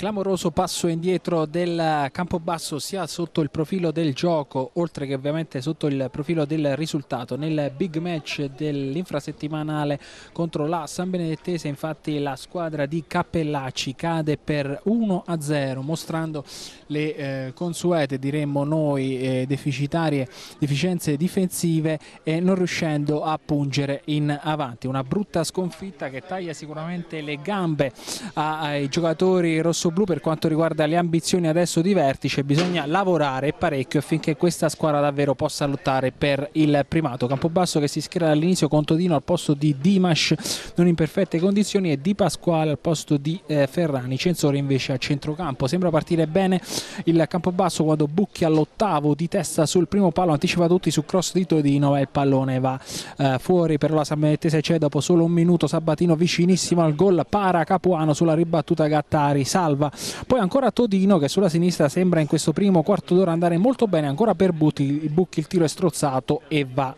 clamoroso passo indietro del campo basso sia sotto il profilo del gioco oltre che ovviamente sotto il profilo del risultato nel big match dell'infrasettimanale contro la San Benedettese infatti la squadra di Cappellacci cade per 1 0 mostrando le eh, consuete diremmo noi eh, deficitarie deficienze difensive e non riuscendo a pungere in avanti una brutta sconfitta che taglia sicuramente le gambe ai giocatori rosso bianco-blu per quanto riguarda le ambizioni adesso di vertice bisogna lavorare parecchio affinché questa squadra davvero possa lottare per il primato. Campobasso che si schiera dall'inizio con Todino al posto di Dimash non in perfette condizioni e Di Pasquale al posto di eh, Ferrani, Censore invece a centrocampo. Sembra partire bene il Campobasso quando Bucchi all'ottavo di testa sul primo palo anticipa tutti su cross di Todino e il pallone va eh, fuori per la Sammettese c'è dopo solo un minuto Sabatino vicinissimo al gol para Capuano sulla ribattuta Gattari salvo salva. Poi ancora Todino che sulla sinistra sembra in questo primo quarto d'ora andare molto bene, ancora per Bucchi, il tiro è strozzato e va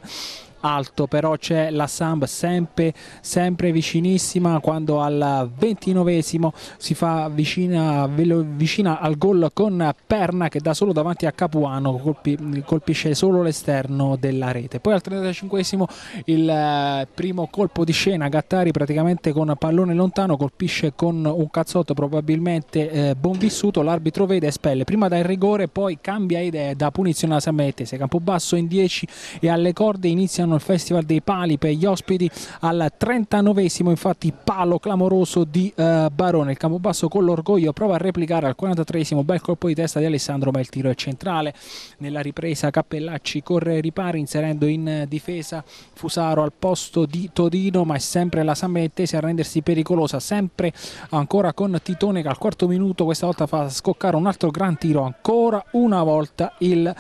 alto, però c'è la Samb sempre, sempre vicinissima quando al ventinovesimo si fa vicina, vicina al gol con Perna che da solo davanti a Capuano colpi, colpisce solo l'esterno della rete. Poi al 35esimo il eh, primo colpo di scena, Gattari praticamente con pallone lontano colpisce con un cazzotto probabilmente eh, buon vissuto, l'arbitro vede e spelle prima dal rigore, poi cambia idea da punizione alla Sammettese, basso in 10 e alle corde iniziano Milano, il Festival dei Pali per gli ospiti al 39esimo infatti palo clamoroso di eh, Barone, il Campobasso con l'orgoglio prova a replicare al 43esimo bel colpo di testa di Alessandro ma il tiro è centrale, nella ripresa Cappellacci corre ai ripari inserendo in difesa Fusaro al posto di Todino ma è sempre la Sambenettese a rendersi pericolosa, sempre ancora con Titone che al quarto minuto questa volta fa scoccare un altro gran tiro ancora ancora una volta il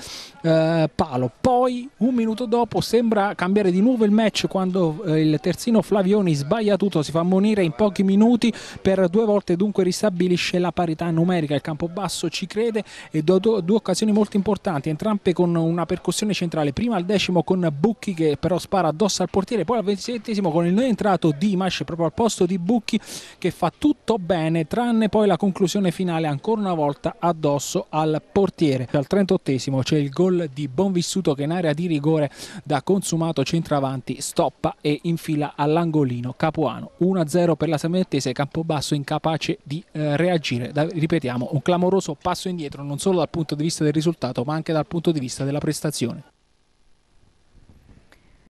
eh, palo. Poi un minuto dopo sembra cambiare di nuovo il match quando eh, il terzino Flavioni sbaglia tutto, si fa ammonire in pochi minuti per due volte dunque ristabilisce la parità numerica. Il campo basso ci crede e do, do, due occasioni molto importanti, entrambe con una percussione centrale, prima al decimo con Bucchi che però spara addosso al portiere, poi al ventisettesimo con il non entrato Dimash proprio al posto di Bucchi che fa tutto bene tranne poi la conclusione finale ancora una volta addosso al portiere portiere. Al 38 esimo c'è il gol di Bonvissuto che in area di rigore da consumato centravanti stoppa e infila all'angolino Capuano. 1-0 per la Samettese, Campobasso incapace di eh, reagire. Da, ripetiamo, un clamoroso passo indietro non solo dal punto di vista del risultato ma anche dal punto di vista della prestazione.